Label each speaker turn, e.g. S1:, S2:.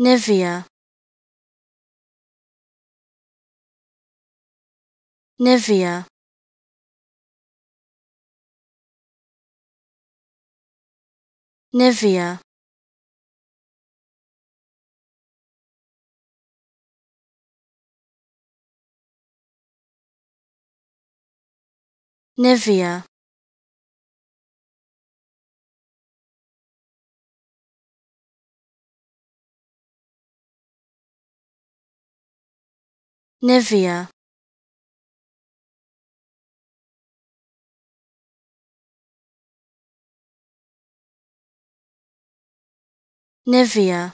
S1: Nivea Nivea Nivea Nivea Nivea Nivea